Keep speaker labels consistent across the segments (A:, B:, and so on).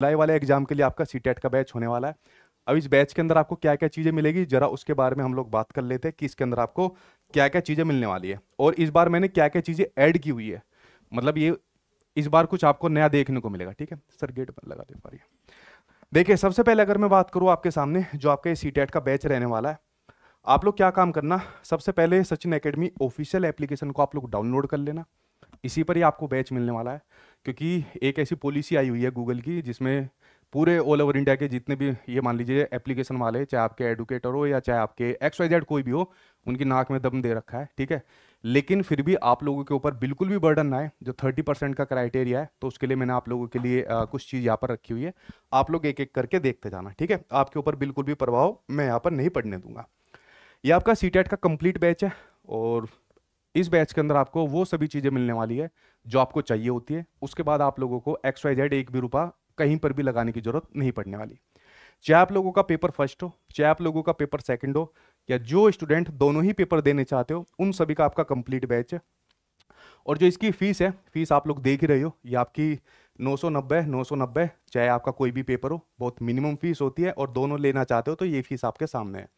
A: जुलाई वाले एग्जाम के लिए आपका सी का बैच होने वाला है अब इस बैच के अंदर आपको क्या क्या चीज़ें मिलेगी जरा उसके बारे में हम लोग बात कर लेते हैं कि इसके अंदर आपको क्या क्या चीज़ें मिलने वाली है और इस बार मैंने क्या क्या चीज़ें ऐड की हुई है मतलब ये इस बार कुछ आपको नया देखने को मिलेगा ठीक है सर गेट पर लगा दे पा रही है देखिए सबसे पहले अगर मैं बात करूँ आपके सामने जो आपका ये सी का बैच रहने वाला है आप लोग क्या काम करना सबसे पहले सचिन अकेडमी ऑफिशियल एप्लीकेशन को आप लोग डाउनलोड कर लेना इसी पर ही आपको बैच मिलने वाला है क्योंकि एक ऐसी पॉलिसी आई हुई है गूगल की जिसमें पूरे ऑल ओवर इंडिया के जितने भी ये मान लीजिए एप्लीकेशन वाले चाहे आपके एडुकेटर हो या चाहे आपके एक्स वाई जेड कोई भी हो उनकी नाक में दम दे रखा है ठीक है लेकिन फिर भी आप लोगों के ऊपर बिल्कुल भी बर्डन ना है जो थर्टी परसेंट का क्राइटेरिया है तो उसके लिए मैंने आप लोगों के लिए आ, कुछ चीज़ यहाँ पर रखी हुई है आप लोग एक एक करके देखते जाना ठीक है आपके ऊपर बिल्कुल भी प्रभाव मैं यहाँ पर नहीं पड़ने दूंगा ये आपका सी का कंप्लीट बैच है और इस बैच के अंदर आपको वो सभी चीज़ें मिलने वाली है जो आपको चाहिए होती है उसके बाद आप लोगों को एक्स वाई जेड एक भी रुपया कहीं पर भी लगाने की जरूरत नहीं पड़ने वाली चाहे आप लोगों का पेपर फर्स्ट हो चाहे आप लोगों का पेपर सेकंड हो या जो स्टूडेंट दोनों ही पेपर देने चाहते हो उन सभी का आपका कंप्लीट बैच है और जो इसकी फीस है फीस आप लोग देख ही रहे हो ये आपकी 990 990 चाहे आपका कोई भी पेपर हो बहुत मिनिमम फीस होती है और दोनों लेना चाहते हो तो ये फीस आपके सामने है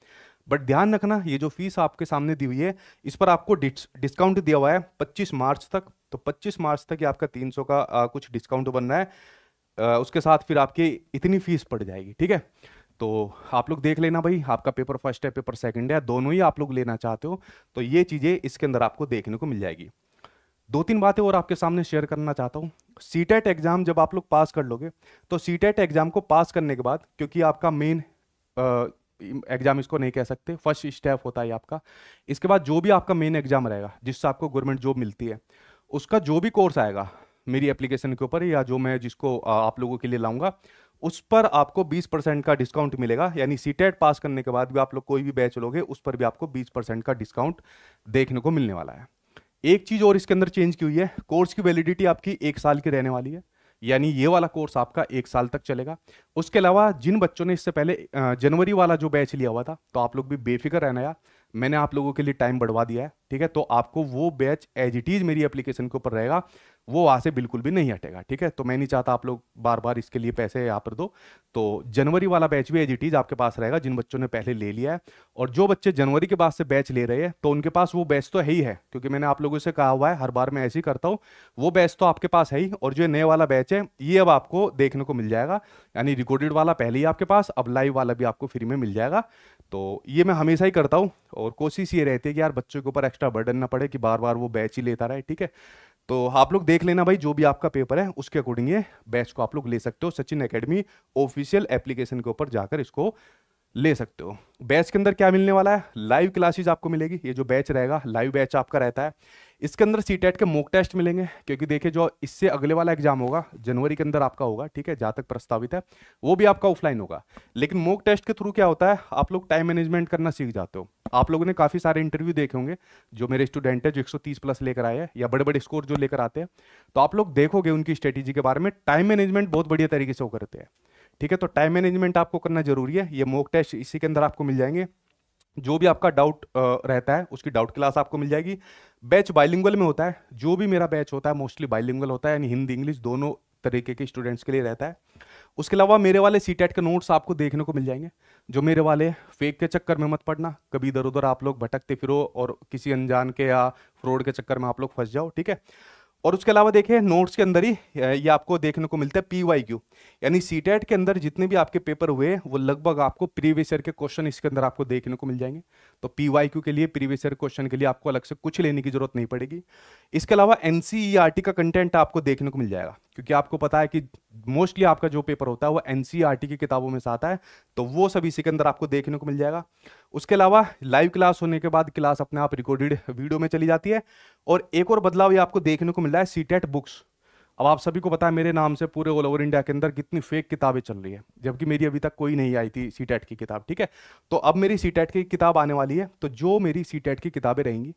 A: बट ध्यान रखना ये जो फीस आपके सामने दी हुई है इस पर आपको डिस्काउंट दिया हुआ है 25 मार्च तक तो 25 मार्च तक ये आपका 300 का आ, कुछ डिस्काउंट बनना है आ, उसके साथ फिर आपकी इतनी फीस पड़ जाएगी ठीक है तो आप लोग देख लेना भाई आपका पेपर फर्स्ट है पेपर सेकंड है दोनों ही आप लोग लेना चाहते हो तो ये चीज़ें इसके अंदर आपको देखने को मिल जाएगी दो तीन बातें और आपके सामने शेयर करना चाहता हूँ सी एग्ज़ाम e जब आप लोग पास कर लोगे तो सी एग्ज़ाम e को पास करने के बाद क्योंकि आपका मेन एग्जाम इसको नहीं कह सकते फर्स्ट स्टेप होता है आपका इसके बाद जो भी आपका मेन एग्जाम रहेगा जिससे आपको गवर्नमेंट जॉब मिलती है उसका जो भी कोर्स आएगा मेरी एप्लीकेशन के ऊपर या जो मैं जिसको आप लोगों के लिए लाऊंगा उस पर आपको 20 परसेंट का डिस्काउंट मिलेगा यानी सीटेट पास e करने के बाद भी आप लोग कोई भी बैच लोगे उस पर भी आपको 20 परसेंट का डिस्काउंट देखने को मिलने वाला है एक चीज़ और इसके अंदर चेंज की हुई है कोर्स की वैलिडिटी आपकी एक साल की रहने वाली है यानी ये वाला कोर्स आपका एक साल तक चलेगा उसके अलावा जिन बच्चों ने इससे पहले जनवरी वाला जो बैच लिया हुआ था तो आप लोग भी बेफिक्र रहना यार मैंने आप लोगों के लिए टाइम बढ़वा दिया है ठीक है तो आपको वो बैच एज इट इज़ मेरी एप्लीकेशन के ऊपर रहेगा वो वहाँ से बिल्कुल भी नहीं हटेगा ठीक है तो मैं नहीं चाहता आप लोग बार बार इसके लिए पैसे यहाँ पर दो तो जनवरी वाला बैच भी एज इट इज़ आपके पास रहेगा जिन बच्चों ने पहले ले लिया है और जो बच्चे जनवरी के बाद से बैच ले रहे हैं तो उनके पास वो बैच तो है ही है क्योंकि मैंने आप लोगों से कहा हुआ है हर बार मैं ऐसे ही करता हूँ वो बैच तो आपके पास है ही और जो नए वाला बैच है ये अब आपको देखने को मिल जाएगा यानी रिकॉर्डेड वाला पहले ही आपके पास अब लाइव वाला भी आपको फ्री में मिल जाएगा तो ये मैं हमेशा ही करता हूँ और कोशिश ये रहती है कि यार बच्चों के ऊपर एक्स्ट्रा बर्डन ना पड़े कि बार बार वो बैच ही लेता रहे ठीक है तो आप लोग देख लेना भाई जो भी आपका पेपर है उसके अकॉर्डिंग ये बैच को आप लोग ले सकते हो सचिन अकेडमी ऑफिशियल एप्लीकेशन के ऊपर जाकर इसको ले सकते हो बैच के अंदर क्या मिलने वाला है लाइव क्लासेज आपको मिलेगी ये जो बैच रहेगा लाइव बैच आपका रहता है इसके अंदर सी e के मोक टेस्ट मिलेंगे क्योंकि देखिए जो इससे अगले वाला एग्जाम होगा जनवरी के अंदर आपका होगा ठीक है जहाँ तक प्रस्तावित है वो भी आपका ऑफलाइन होगा लेकिन मोक टेस्ट के थ्रू क्या होता है आप लोग टाइम मैनेजमेंट करना सीख जाते हो आप लोगों ने काफ़ी सारे इंटरव्यू देखे होंगे जो मेरे स्टूडेंट है जो एक प्लस लेकर आए हैं या बड़े बड़े स्कोर जो लेकर आते हैं तो आप लोग देखोगे उनकी स्ट्रेटेजी के बारे में टाइम मैनेजमेंट बहुत बढ़िया तरीके से वो करते हैं ठीक है तो टाइम मैनेजमेंट आपको करना जरूरी है ये मोक टेस्ट इसी के अंदर आपको मिल जाएंगे जो भी आपका डाउट रहता है उसकी डाउट क्लास आपको मिल जाएगी बैच बाइलिंगल में होता है जो भी मेरा बैच होता है मोस्टली बाइलिंगल होता है यानी हिंदी इंग्लिश दोनों तरीके के स्टूडेंट्स के लिए रहता है उसके अलावा मेरे वाले सी टेट के नोट्स आपको देखने को मिल जाएंगे जो मेरे वाले फेक के चक्कर में मत पड़ना कभी इधर उधर आप लोग भटकते फिरो और किसी अनजान के या फ्रॉड के चक्कर में आप लोग फंस जाओ ठीक है और उसके अलावा देखिए नोट्स के अंदर ही ये आपको देखने को मिलता है पी वाई क्यू यानी सी टेट के अंदर जितने भी आपके पेपर हुए वो लगभग आपको प्रीवियस ईयर के क्वेश्चन इसके अंदर आपको देखने को मिल जाएंगे तो पी के लिए प्रीवियस ईयर क्वेश्चन के लिए आपको अलग से कुछ लेने की जरूरत नहीं पड़ेगी इसके अलावा एन e का कंटेंट आपको देखने को मिल जाएगा क्योंकि आपको पता है कि मोस्टली आपका जो पेपर होता है वो एन e की किताबों में से आता है तो वो सब इसी के अंदर आपको देखने को मिल जाएगा उसके अलावा लाइव क्लास होने के बाद क्लास अपने आप रिकॉर्डेड वीडियो में चली जाती है और एक और बदलाव ये आपको देखने को मिल रहा है सी बुक्स अब आप सभी को पता है मेरे नाम से पूरे ऑल ओवर इंडिया के अंदर कितनी फेक किताबें चल रही है जबकि मेरी अभी तक कोई नहीं आई थी सी की किताब ठीक है तो अब मेरी सी की किताब आने वाली है तो जो मेरी सी की किताबें रहेंगी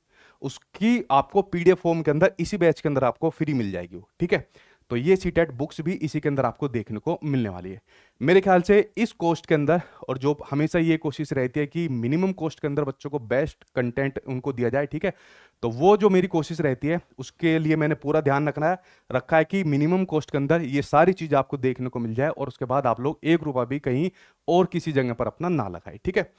A: उसकी आपको पीडीएफ फॉर्म के अंदर इसी बैच के अंदर आपको फ्री मिल जाएगी ठीक है तो ये सी टेट बुक्स भी इसी के अंदर आपको देखने को मिलने वाली है मेरे ख्याल से इस कोस्ट के अंदर और जो हमेशा ये कोशिश रहती है कि मिनिमम कोस्ट के अंदर बच्चों को बेस्ट कंटेंट उनको दिया जाए ठीक है तो वो जो मेरी कोशिश रहती है उसके लिए मैंने पूरा ध्यान रखना है रखा है कि मिनिमम कोस्ट के अंदर ये सारी चीज़ आपको देखने को मिल जाए और उसके बाद आप लोग एक रुपया भी कहीं और किसी जगह पर अपना ना लगाए ठीक है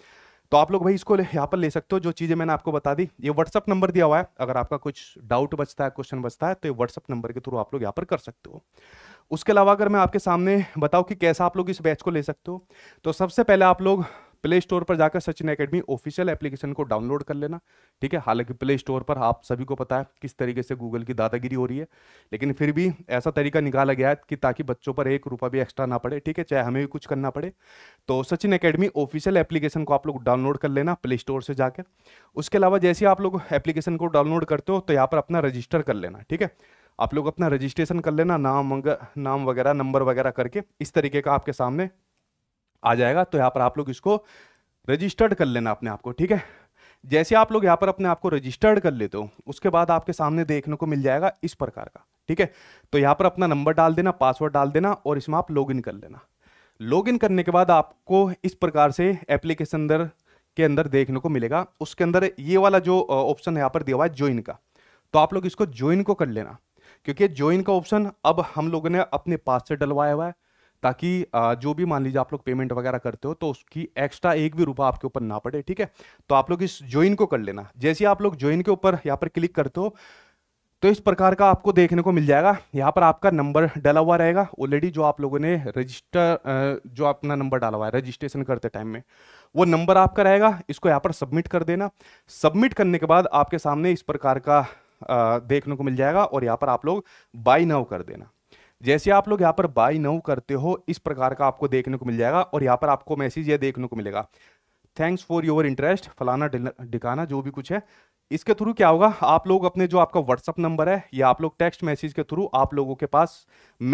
A: तो आप लोग भाई इसको यहाँ पर ले सकते हो जो चीज़ें मैंने आपको बता दी ये व्हाट्सअप नंबर दिया हुआ है अगर आपका कुछ डाउट बचता है क्वेश्चन बचता है तो ये व्हाट्सअप नंबर के थ्रू आप लोग यहाँ पर कर सकते हो उसके अलावा अगर मैं आपके सामने बताऊँ कि कैसा आप लोग इस बैच को ले सकते हो तो सबसे पहले आप लोग प्ले स्टोर पर जाकर सचिन अकेडमी ऑफिशियल एप्लीकेशन को डाउनलोड कर लेना ठीक है हालांकि प्ले स्टोर पर आप सभी को पता है किस तरीके से गूगल की दादागिरी हो रही है लेकिन फिर भी ऐसा तरीका निकाला गया है कि ताकि बच्चों पर एक रुपया भी एक्स्ट्रा ना पड़े ठीक है चाहे हमें भी कुछ करना पड़े तो सचिन अकेडमी ऑफिशियल एप्लीकेशन को आप लोग डाउनलोड कर लेना प्ले स्टोर से जाकर उसके अलावा जैसे आप लोग एप्लीकेशन को डाउनलोड करते हो तो यहाँ पर अपना रजिस्टर कर लेना ठीक है आप लोग अपना रजिस्ट्रेशन कर लेना नाम नाम वगैरह नंबर वगैरह करके इस तरीके का आपके सामने आ जाएगा तो यहाँ पर आप लोग इसको रजिस्टर्ड कर लेना अपने आप को ठीक है जैसे आप लोग यहाँ पर अपने आप को रजिस्टर्ड कर लेते हो उसके बाद आपके सामने देखने को मिल जाएगा इस प्रकार का ठीक है तो यहाँ पर अपना नंबर डाल देना पासवर्ड डाल देना और इसमें आप लॉगिन कर लेना लॉगिन करने के बाद आपको इस प्रकार से एप्लीकेशन अंदर के अंदर देखने को मिलेगा उसके अंदर ये वाला जो ऑप्शन यहाँ पर दिया हुआ है ज्वाइन का तो आप लोग इसको ज्वाइन को कर लेना क्योंकि ज्वाइन का ऑप्शन अब हम लोगों ने अपने पास से डलवाया हुआ है ताकि जो भी मान लीजिए आप लोग पेमेंट वगैरह करते हो तो उसकी एक्स्ट्रा एक भी रुपया आपके ऊपर ना पड़े ठीक है तो आप लोग इस ज्वाइन को कर लेना जैसे आप लोग ज्वाइन के ऊपर यहाँ पर क्लिक करते हो तो इस प्रकार का आपको देखने को मिल जाएगा यहाँ पर आपका नंबर डाला हुआ रहेगा ऑलरेडी जो आप लोगों ने रजिस्टर जो अपना नंबर डाला हुआ है रजिस्ट्रेशन करते टाइम में वो नंबर आपका रहेगा इसको यहाँ पर सबमिट कर देना सबमिट करने के बाद आपके सामने इस प्रकार का देखने को मिल जाएगा और यहाँ पर आप लोग बाई नाउ कर देना जैसे आप लोग यहाँ पर बाई नव करते हो इस प्रकार का आपको देखने को मिल जाएगा और यहाँ पर आपको मैसेज ये देखने को मिलेगा थैंक्स फॉर योर इंटरेस्ट फलाना डिकाना जो भी कुछ है इसके थ्रू क्या होगा आप लोग अपने जो आपका व्हाट्सअप नंबर है या आप लोग टेक्स्ट मैसेज के थ्रू आप लोगों के पास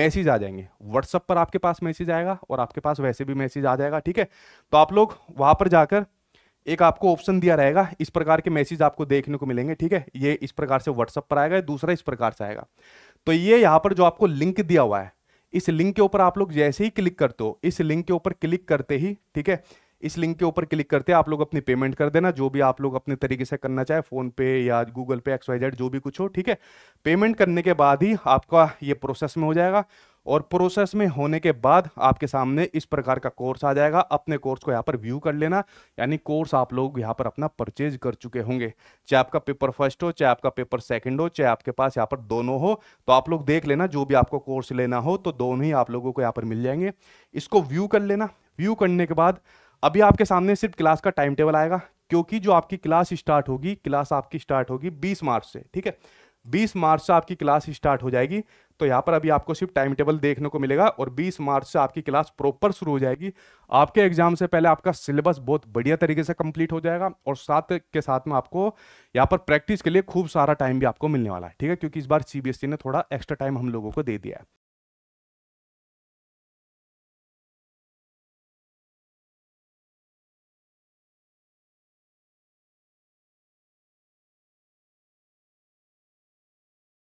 A: मैसेज आ जाएंगे व्हाट्सअप पर आपके पास मैसेज आएगा और आपके पास वैसे भी मैसेज आ जाएगा ठीक है तो आप लोग वहां पर जाकर एक आपको ऑप्शन दिया रहेगा इस प्रकार के मैसेज आपको देखने को मिलेंगे ठीक है ये इस प्रकार से व्हाट्सअप पर आएगा दूसरा इस प्रकार से आएगा तो ये यहां पर जो आपको लिंक दिया हुआ है इस लिंक के ऊपर आप लोग जैसे ही क्लिक करते हो इस लिंक के ऊपर क्लिक करते ही ठीक है इस लिंक के ऊपर क्लिक करते आप लोग अपनी पेमेंट कर देना जो भी आप लोग अपने तरीके से करना चाहे फोन पे या गूगल पे एक्स वाई जेड जो भी कुछ हो ठीक है पेमेंट करने के बाद ही आपका ये प्रोसेस में हो जाएगा और प्रोसेस में होने के बाद आपके सामने इस प्रकार का कोर्स आ जाएगा अपने कोर्स को यहाँ पर व्यू कर लेना यानी कोर्स आप लोग यहाँ पर अपना परचेज कर चुके होंगे चाहे आपका पेपर फर्स्ट हो चाहे आपका पेपर सेकंड हो चाहे आपके पास यहाँ पर दोनों हो तो आप लोग देख लेना जो भी आपको कोर्स लेना हो तो दोनों ही आप लोगों को यहाँ पर मिल जाएंगे इसको व्यू कर लेना व्यू करने के बाद अभी आपके सामने सिर्फ क्लास का टाइम टेबल आएगा क्योंकि जो आपकी क्लास स्टार्ट होगी क्लास आपकी स्टार्ट होगी बीस मार्च से ठीक है 20 मार्च से आपकी क्लास स्टार्ट हो जाएगी तो यहाँ पर अभी आपको सिर्फ टाइम टेबल देखने को मिलेगा और 20 मार्च से आपकी क्लास प्रॉपर शुरू हो जाएगी आपके एग्जाम से पहले आपका सिलेबस बहुत बढ़िया तरीके से कंप्लीट हो जाएगा और साथ के साथ में आपको यहाँ पर प्रैक्टिस के लिए खूब सारा टाइम भी आपको मिलने वाला है ठीक है क्योंकि इस बार सीबीएसई e ने थोड़ा एक्स्ट्रा टाइम हम लोगों को दे दिया है